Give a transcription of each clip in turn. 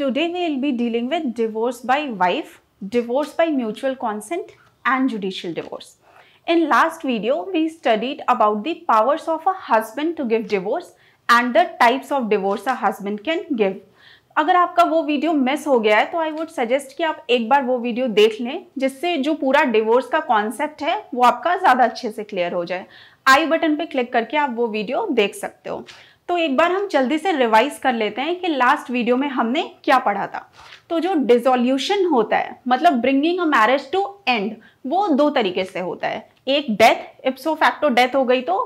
Today we will be dealing with divorce by wife, divorce by mutual consent and judicial divorce. In last video, we studied about the powers of a husband to give divorce and the types of divorce a husband can give. अगर आपका वो video miss हो गया है तो I would suggest कि आप एक बार वो वीडियो देख लें जिससे जो पूरा डिवोर्स का कॉन्सेप्ट है वो आपका ज़्यादा अच्छे से क्लियर हो जाए आई बटन पे क्लिक करके आप वो वीडियो देख सकते हो तो एक बार हम जल्दी से रिवाइज कर लेते हैं कि लास्ट वीडियो में हमने क्या पढ़ा था तो जो डिजोल्यूशन होता है मतलब bringing a marriage to end वो दो तरीके से होता है एक डेथ इप्सो फैक्टो डेथ हो गई तो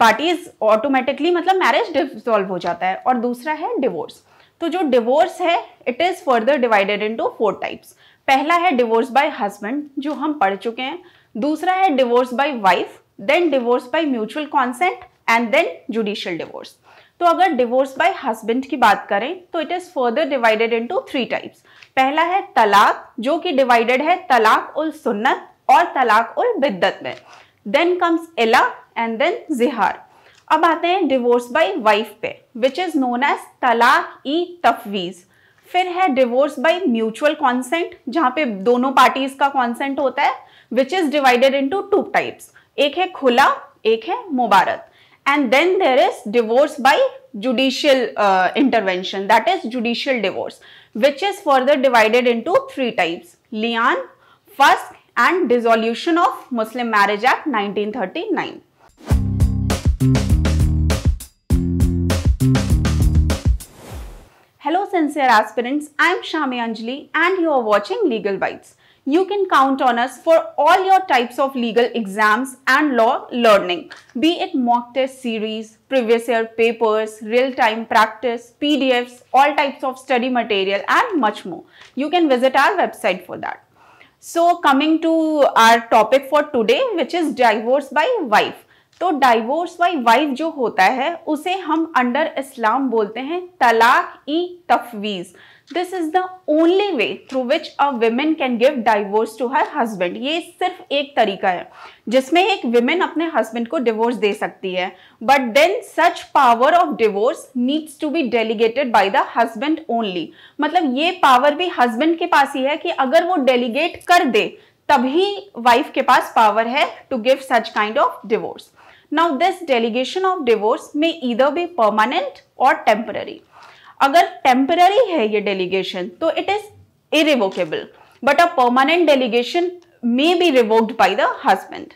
पार्टीज ऑटोमेटिकली मतलब मैरिज डिजोल्व हो जाता है और दूसरा है डिवोर्स तो जो डिवोर्स है it is further divided in four types पहला है डिवोर्स बाय हस्बैंड जो हम पढ़ चुके हैं दूसरा है divorce by wife then divorce by mutual consent and then judicial divorce तो अगर डिवोर्स बाय हस्बैंड की बात करें तो it is further divided into three types पहला है तलाक जो कि डिवाइडेड है तलाक उल सुन्नत और तलाक उल बिद्दत में देन कम्स इला एंड देन जिहार अब आते हैं डिवोर्स बाय वाइफ पे विच इज नोन एज तलाक ई तफवीज़ फिर है डिवोर्स बाय म्यूचुअल कॉन्सेंट जहाँ पे दोनों पार्टीज का कॉन्सेंट होता है which is divided into two types एक है खुला एक है मुबारक and then there is divorce by judicial uh, intervention that is judicial divorce which is further divided into three types Lian, fusk and Dissolution of Muslim Marriage Act 1939. Hello sincere aspirants, I am Shami Anjali and you are watching Legal Bites you can count on us for all your types of legal exams and law learning, be it mock test series, previous year papers, real-time practice, PDFs, all types of study material and much more. You can visit our website for that. So coming to our topic for today, which is divorce by wife. तो divorce by wife जो होता है उसे हम under इस्लाम बोलते हैं तलाक ई तफवीज़ this is the only way through which a women can give divorce to her husband ये सिर्फ एक तरीका है जिसमें एक वेमेन अपने हस्बैंड को डिवोर्स दे सकती है but then such power of divorce needs to be delegated by the husband only मतलब ये पावर भी हस्बैंड के पास ही है कि अगर वो डेलीगेट कर दे तभी वाइफ के पास पावर है to give such kind of divorce now this delegation of divorce may either be permanent और टेम्पररी अगर टेम्पररी है ये डेलीगेशन तो it is irrevocable but a permanent delegation may be revoked by the husband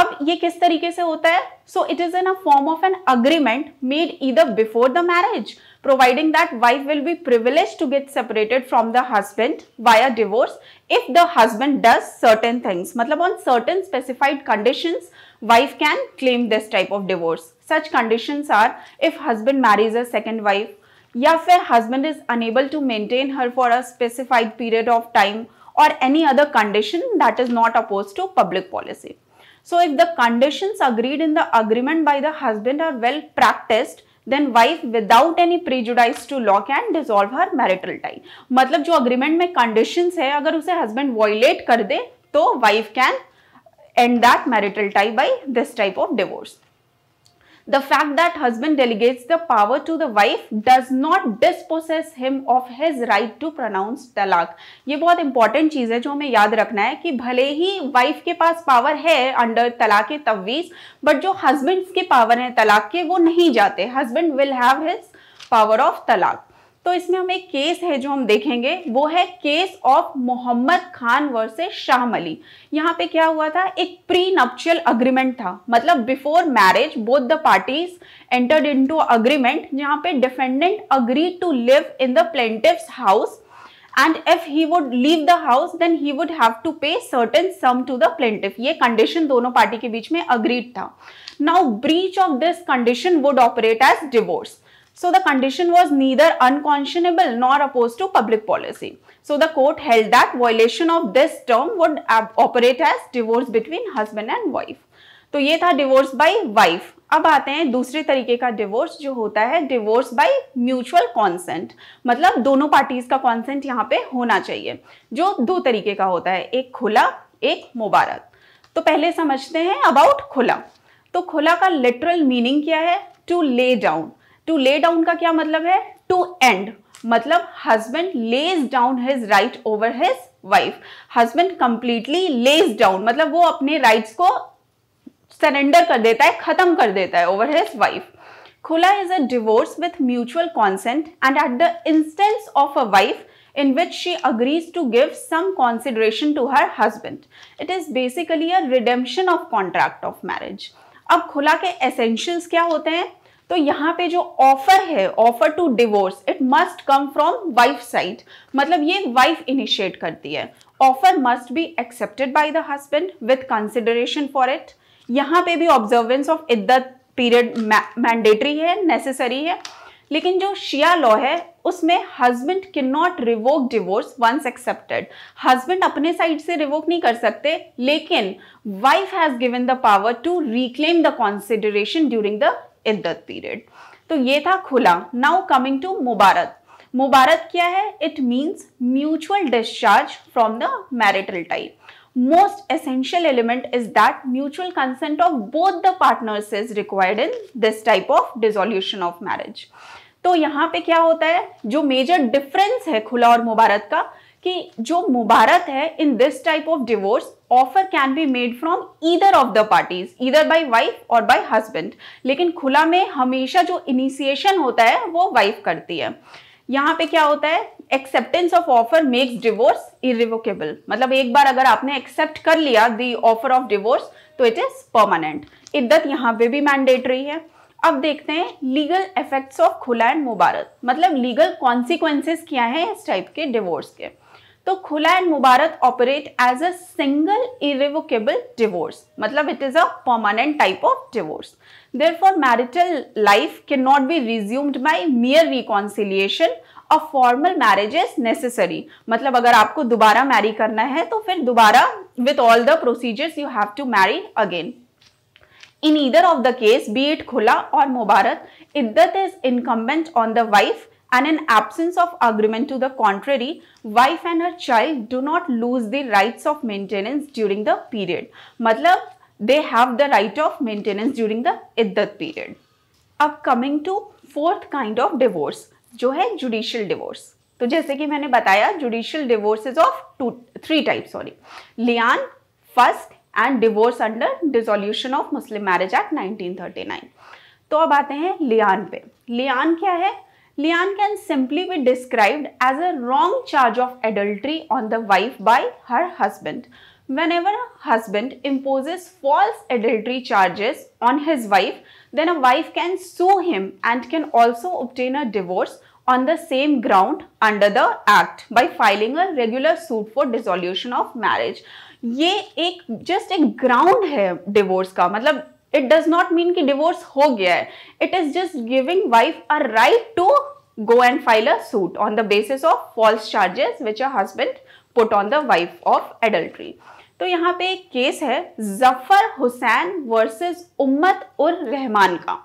अब ये किस तरीके से होता है so it is in a form of an agreement made either before the marriage providing that wife will be privilege to get separated from the husband by a divorce if the husband does certain things मतलब on certain specified conditions wife can claim this type of divorce. Such conditions are if husband marries a second wife, या फिर husband is unable to maintain her for a specified period of time, or any other condition that is not opposed to public policy. So if the conditions agreed in the agreement by the husband are well practiced, then wife without any prejudice to law can dissolve her marital tie. मतलब जो agreement में conditions है अगर उसे husband violate कर दे तो wife can end that marital tie by this type of divorce. The fact that husband delegates the power to the wife does not dispossess him of his right to pronounce talaq ye bahut important cheez hai jo जो yaad rakhna hai ki bhale hi wife ke paas power hai under talaq तलाक तवीज़ but jo husband's ke power hai talaq ke wo nahi jate husband will have his power of talaq तो इसमें हम एक case है जो हम देखेंगे वो है case of Mohammad Khan versus Shah Ali यहाँ पे क्या हुआ था एक प्री नप्चुअल अग्रीमेंट था मतलब before marriage both the parties entered into agreement जहाँ पे defendant agree to live in the plaintiff's house and if he would leave the house then he would have to pay certain sum to the plaintiff ये condition दोनों party के बीच में agreed था now breach of this condition would operate as divorce So the condition was neither unconscionable nor opposed to public policy. So the court held that violation of this term would operate as divorce between husband and wife. to ye tha divorce by wife अब आते हैं दूसरे तरीके का divorce जो होता है divorce by mutual consent मतलब दोनों पार्टीज का कॉन्सेंट यहाँ पे होना चाहिए जो दो तरीके का होता है एक खुला एक मुबारक तो पहले समझते हैं अबाउट खुला तो खुला का लिटरल मीनिंग क्या है to lay down to lay down का क्या मतलब है टू एंड मतलब husband lays down his right over his wife husband completely lays down मतलब वो अपने राइट्स को सरेंडर कर देता है खत्म कर देता है ओवर हिज वाइफ खुला is a divorce with mutual consent and at the instance of a wife in which she agrees to give some consideration to her husband it is basically a redemption of contract of marriage अब खुला के essentials क्या होते हैं तो यहाँ पे जो ऑफर है offer to divorce it must come from wife side मतलब ये वाइफ इनिशिएट करती है offer must be accepted by the husband with consideration for it यहाँ पे भी ऑब्जर्वेंस ऑफ इद्दत पीरियड मैंडेटरी है नेसेसरी है लेकिन जो शिया लॉ है उसमें husband cannot revoke divorce once accepted husband अपने साइड से रिवोक नहीं कर सकते लेकिन wife has given the power to reclaim the consideration during the इद्दत पीरियड तो ये था खुला नाउ कमिंग टू मुबारक मुबारक क्या है it means mutual discharge from the marital type most essential element is that mutual consent of both the partners is required in this type of dissolution of marriage तो यहाँ पे क्या होता है जो मेजर डिफरेंस है खुला और मुबारक का कि जो मुबारक है in this type of divorce offer can be made from either of the parties either by wife और बाई हजबेंड लेकिन खुला में हमेशा जो इनिशिएशन होता है वो वाइफ करती है यहाँ पे क्या होता है acceptance of offer makes divorce irrevocable मतलब एक बार अगर आपने एक्सेप्ट कर लिया दी ऑफर ऑफ डिवोर्स तो इट इज परमानेंट इद्दत यहाँ पे भी मैंडेटरी है अब देखते हैं लीगल इफेक्ट्स ऑफ खुला एंड मुबारक मतलब लीगल कॉन्सिक्वेंसेस क्या है इस टाइप के डिवोर्स के तो खुला एंड मुबारक operate as a single irrevocable divorce मतलब it is a permanent type of divorce therefore marital life cannot be resumed by mere reconciliation a formal marriage is necessary मतलब अगर आपको दोबारा Mary करना है तो फिर दोबारा with all the procedures you have to marry again in either of the case be it खुला और मुबारक इद्दत is incumbent on the wife and in absence of agreement to the contrary, wife and her child do not lose the rights of maintenance during the period. matlab they have the right of maintenance during the iddat period. अब coming to fourth kind of divorce जो है judicial divorce. तो जैसे कि मैंने बताया judicial divorces of two three types sorry. Lian, first and divorce under dissolution of Muslim Marriage Act 1939. तो अब आते हैं लियान पे लियान क्या है Lian can simply be described as a wrong charge of adultery on the wife by her husband. Whenever a husband imposes false adultery charges on his wife, then a wife can sue him and can also obtain a divorce on the same ground under the act by filing a regular suit for dissolution of marriage. ये एक just एक ground है divorce का मतलब it does not mean कि divorce हो गया है it is just giving wife a right to go and file a suit on the basis of false charges which a husband put on the wife of adultery तो यहाँ पे एक case है Zafar Hussain versus उम्मत उर रहमान का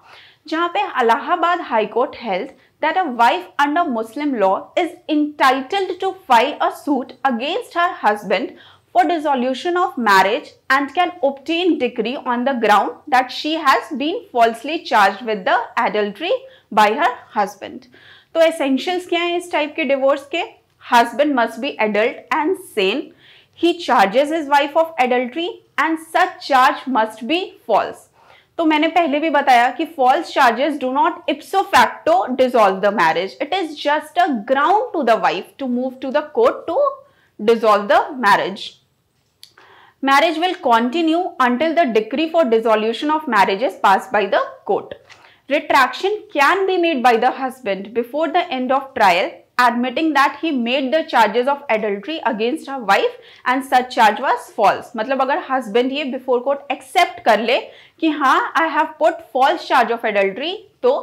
जहाँ पे Allahabad high court held that a wife under Muslim law is entitled to file a suit against her husband for dissolution of marriage and can obtain decree on the ground that she has been falsely charged with the adultery by her husband. So essentials क्या हैं इस type के divorce के Husband must be adult and sane. He charges his wife of adultery and such charge must be false. तो मैंने पहले भी बताया कि false charges do not ipso facto the the marriage it is just a ground to the wife to move to dissolve the court to dissolve the marriage marriage will continue until the decree for dissolution of marriage is passed by the court. Retraction can be made by the husband before the end of trial admitting that he made the charges of adultery against her wife and such charge was false. मतलब अगर husband ये before court accept कर ले कि हाँ I have put false charge of adultery तो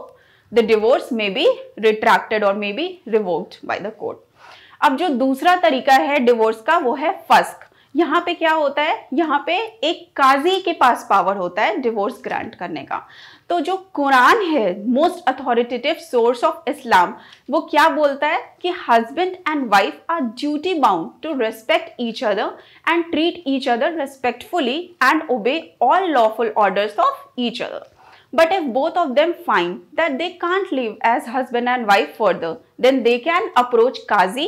the divorce may be retracted or may be revoked by the court. अब जो दूसरा तरीका है divorce का वो है फस्क यहाँ पे क्या होता है यहाँ पे एक काजी के पास पावर होता है डिवोर्स ग्रांट करने का तो जो कुरान है most authoritative source of Islam वो क्या बोलता है कि husband and wife are duty bound to respect each other and treat each other respectfully and obey all lawful orders of each other but if both of them find that they can't live as husband and wife further, then they can approach qazi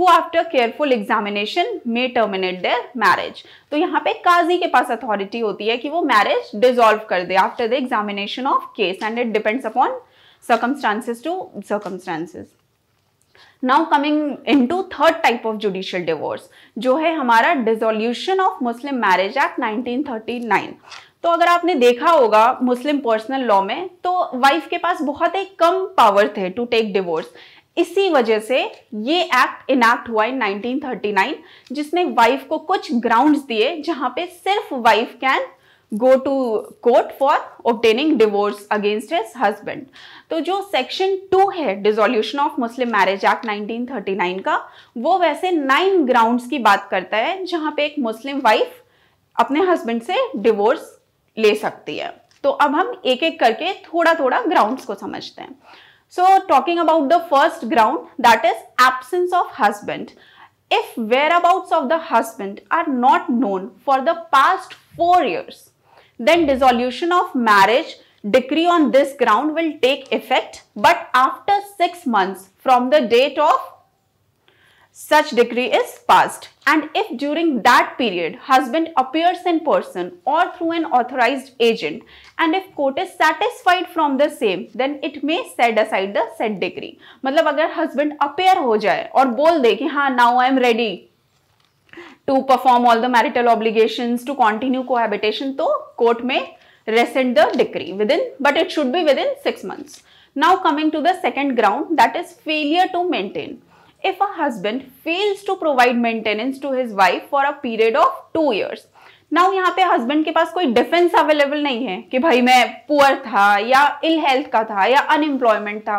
who after careful examination may terminate their marriage तो यहाँ पे काजी के पास authority होती है कि वो marriage dissolve कर दे after the examination of case and it depends upon to circumstances now coming into third type of judicial divorce जो है हमारा dissolution of Muslim marriage act nineteen thirty nine तो अगर आपने देखा होगा मुस्लिम पर्सनल लॉ में तो वाइफ के पास बहुत ही कम पावर थे टू टेक डिवोर्स इसी वजह से ये एक्ट इनैक्ट हुआ इन 1939 जिसने वाइफ को कुछ ग्राउंड्स दिए जहां पे सिर्फ wife can go to court for obtaining divorce against his husband तो जो सेक्शन टू है dissolution of Muslim marriage act 1939 का वो वैसे नाइन ग्राउंड्स की बात करता है जहां पे एक मुस्लिम वाइफ अपने हस्बैंड से डिवोर्स ले सकती है तो अब हम एक एक करके थोड़ा थोड़ा ग्राउंड्स को समझते हैं So talking about the first ground that is absence of husband. If whereabouts of the husband are not known for the past 4 years, then dissolution of marriage decree on this ground will take effect but after 6 months from the date of such decree is passed and if during that period husband appears in person or through an authorized agent and if court is satisfied from the same then it may set aside the said decree मतलब अगर husband appear हो जाए और बोल दे कि हाँ now I am ready to perform all the marital obligations to continue cohabitation तो court may rescind the decree within but it should be within 6 months now coming to the second ground that is failure to maintain if a husband fails to provide maintenance to his wife for a period of two years. Now यहाँ पे husband के पास कोई defence available नहीं है कि भाई मैं poor था या इल हेल्थ का था या अनएम्प्लॉयमेंट था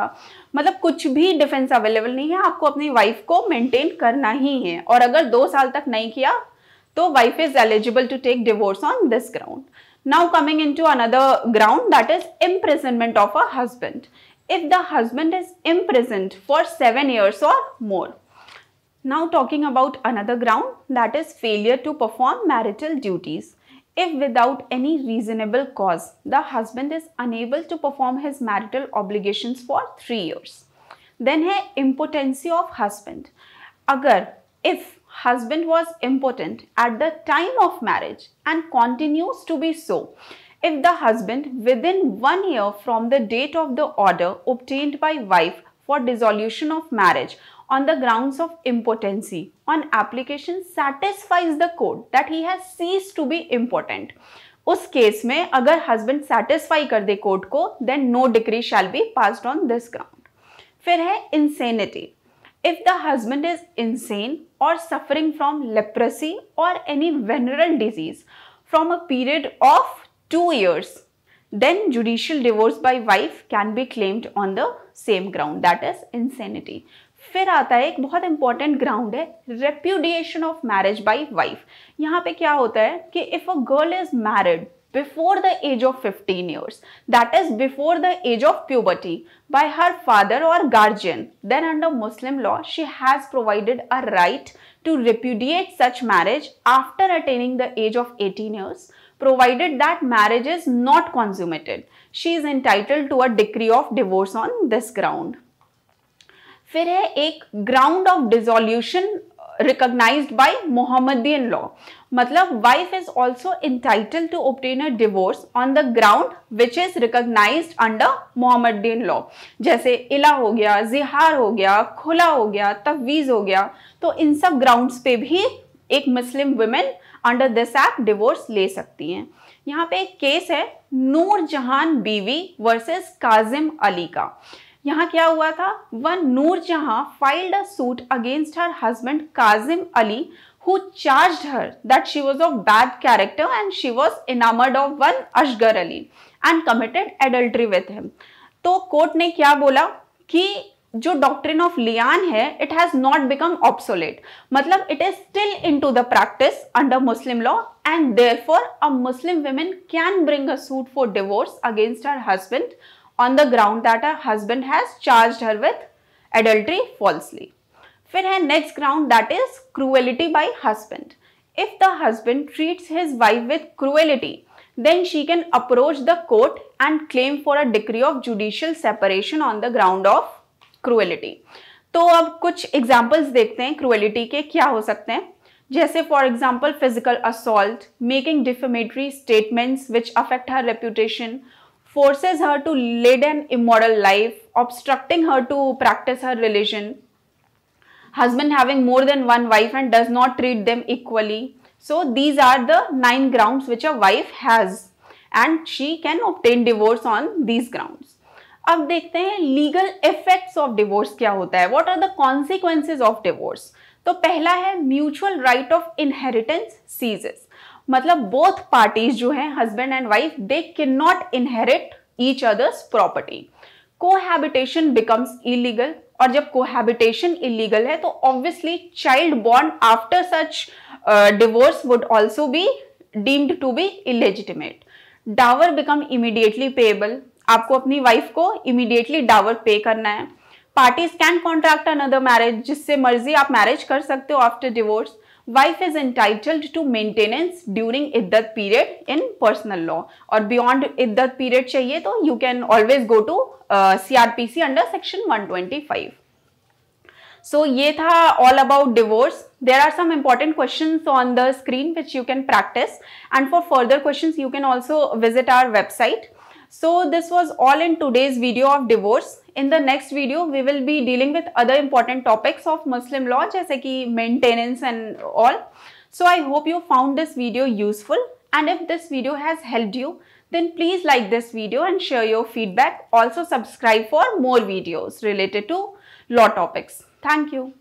मतलब कुछ भी डिफेंस अवेलेबल नहीं है आपको अपनी वाइफ को मेंटेन करना ही है और अगर दो साल तक नहीं किया तो wife is eligible to take divorce on this ground now coming into another ground that is imprisonment of a husband if the husband is imprisoned for 7 years or more. Now talking about another ground that is failure to perform marital duties. If without any reasonable cause, the husband is unable to perform his marital obligations for 3 years. Then है impotency of husband. Agar if husband was impotent at the time of marriage and continues to be so, if the husband within one year from the date of the order obtained by wife for dissolution of marriage on the grounds of impotency on application satisfies the court that he has ceased to be impotent. उस case में अगर husband satisfy कर दे court को then no decree shall be passed on this ground फिर है insanity if the husband is insane और suffering from leprosy और any venereal disease from a period of two years, then judicial divorce by wife can be claimed on the same ground that is insanity. फिर आता है एक बहुत important ground है repudiation of marriage by wife यहाँ पे क्या होता है कि if a girl is married before the age of 15 years that is before the age of puberty by her father or guardian then under muslim law she has provided a right to repudiate such marriage after attaining the age of 18 years provided that marriage is not consummated. She is entitled to a decree of divorce on this ground. फिर है एक ground of dissolution recognized by Mohammedan law. मतलब wife is also entitled to obtain a divorce on the ground which is recognized under Mohammedan law. जैसे इला हो गया जिहार हो गया खुला हो गया तवीज़ हो गया तो इन सब ग्राउंड्स पे भी एक Muslim women under this act divorce ले सकती हैं यहाँ पे एक केस है नूर जहान बीवी वर्सेस काजिम अली का यहाँ क्या हुआ था one Noor Jahan filed a suit against her husband Kazim Ali who charge her that she was of bad character and she was enamored of one Asghar Ali and committed adultery with him तो कोर्ट ने क्या बोला कि जो डॉक्ट्रिन ऑफ लियान है it has not become obsolete मतलब it is still in to the practice under Muslim law and therefore a Muslim women can bring a suit for divorce against her husband on the ground that her husband has charge her with adultery falsely फिर है next ground that is cruelty by husband if the husband treats his wife with cruelty, then she can approach the court and claim for a decree of judicial separation on the ground of cruelty तो अब कुछ examples देखते हैं cruelty के क्या हो सकते हैं जैसे for example physical assault making defamatory statement which affect her reputation forces her to lead an immoral life obstructing her to practice her religion husband having more than one wife and does not treat them equally so these are the nine ground which a wife has and she can obtain divorce on these ground अब देखते हैं legal effects of divorce क्या होता है what are the consequences of divorce तो पहला है mutual right of inheritance ceases मतलब बोथ पार्टीज जो हैं husband and wife they can not inherit each others property cohabitation becomes illegal और जब कोहैबिटेशन इलीगल है तो obviously child born after such divorce would also be deemed to be illegitimate dower become immediately payable आपको अपनी wife को immediately dower pay करना है parties can contract another marriage जिससे मर्जी आप मैरिज कर सकते हो after divorce wife is entitled to maintenance during इद्दत पीरियड इन पर्सनल लॉ और बियॉन्ड इद्दत पीरियड चाहिए तो you can always go to CrPC under section 125 so ये था all about divorce there are some important question on the screen which you can practice and for further question you can also visit our website So this was all in today's video of divorce. In the next video, we will be dealing with other important topics of Muslim law, such as maintenance and all. So I hope you found this video useful. And if this video has helped you, then please like this video and share your feedback. Also subscribe for more videos related to law topics. Thank you.